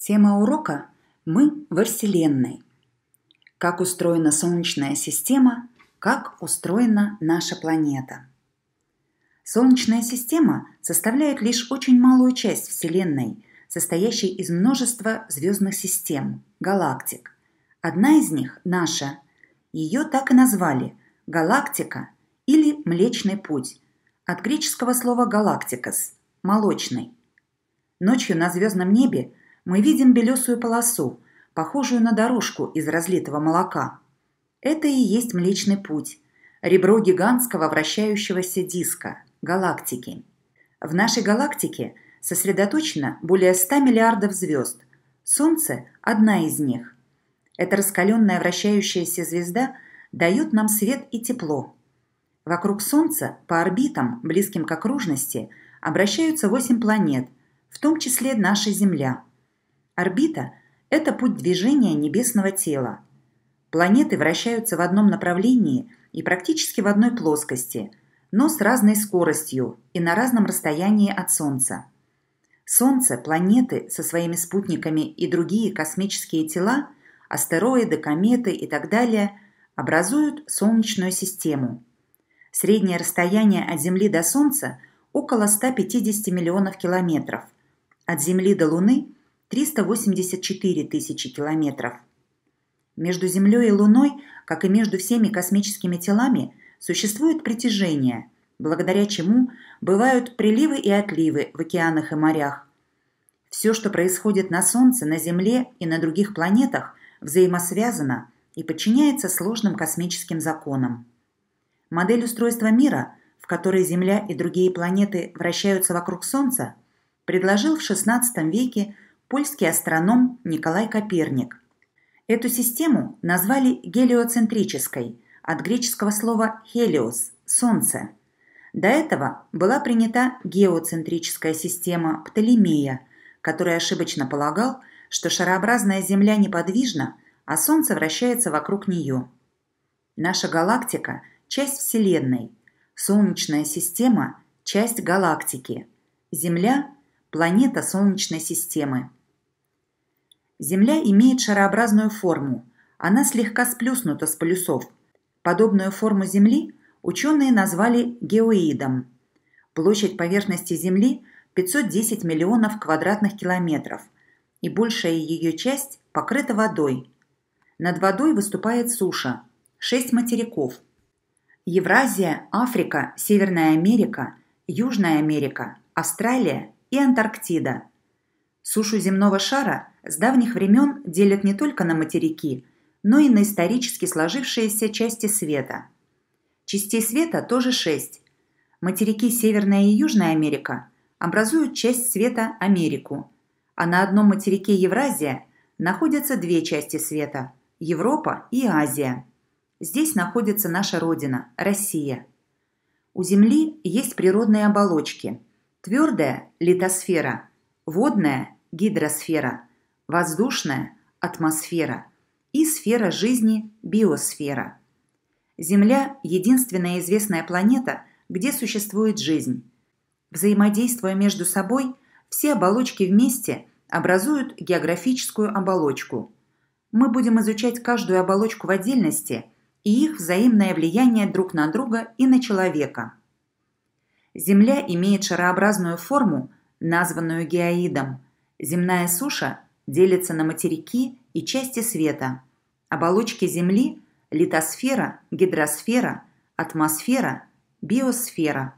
Тема урока «Мы во Вселенной». Как устроена Солнечная система, как устроена наша планета. Солнечная система составляет лишь очень малую часть Вселенной, состоящей из множества звездных систем, галактик. Одна из них – наша. Ее так и назвали – галактика или Млечный путь, от греческого слова «галактикос» – «молочный». Ночью на звездном небе – мы видим белесую полосу, похожую на дорожку из разлитого молока. Это и есть Млечный Путь, ребро гигантского вращающегося диска, галактики. В нашей галактике сосредоточено более 100 миллиардов звезд. Солнце – одна из них. Эта раскаленная вращающаяся звезда дает нам свет и тепло. Вокруг Солнца по орбитам, близким к окружности, обращаются 8 планет, в том числе наша Земля – Орбита – это путь движения небесного тела. Планеты вращаются в одном направлении и практически в одной плоскости, но с разной скоростью и на разном расстоянии от Солнца. Солнце, планеты со своими спутниками и другие космические тела, астероиды, кометы и так далее образуют Солнечную систему. Среднее расстояние от Земли до Солнца около 150 миллионов километров, от Земли до Луны 384 тысячи километров. Между Землей и Луной, как и между всеми космическими телами, существует притяжение, благодаря чему бывают приливы и отливы в океанах и морях. Все, что происходит на Солнце, на Земле и на других планетах, взаимосвязано и подчиняется сложным космическим законам. Модель устройства мира, в которой Земля и другие планеты вращаются вокруг Солнца, предложил в XVI веке польский астроном Николай Коперник. Эту систему назвали гелиоцентрической, от греческого слова «хелиос» – «солнце». До этого была принята геоцентрическая система Птолемея, который ошибочно полагал, что шарообразная Земля неподвижна, а Солнце вращается вокруг нее. Наша галактика – часть Вселенной, Солнечная система – часть галактики, Земля – планета Солнечной системы. Земля имеет шарообразную форму. Она слегка сплюснута с полюсов. Подобную форму Земли ученые назвали геоидом. Площадь поверхности Земли 510 миллионов квадратных километров, и большая ее часть покрыта водой. Над водой выступает суша, шесть материков. Евразия, Африка, Северная Америка, Южная Америка, Австралия и Антарктида – Сушу земного шара с давних времен делят не только на материки, но и на исторически сложившиеся части света. Частей света тоже шесть. Материки Северная и Южная Америка образуют часть света Америку, а на одном материке Евразия находятся две части света – Европа и Азия. Здесь находится наша Родина – Россия. У Земли есть природные оболочки – твердая – литосфера, водная – гидросфера, воздушная – атмосфера и сфера жизни – биосфера. Земля – единственная известная планета, где существует жизнь. Взаимодействуя между собой, все оболочки вместе образуют географическую оболочку. Мы будем изучать каждую оболочку в отдельности и их взаимное влияние друг на друга и на человека. Земля имеет шарообразную форму, названную геоидом – Земная суша делится на материки и части света. Оболочки Земли – литосфера, гидросфера, атмосфера, биосфера –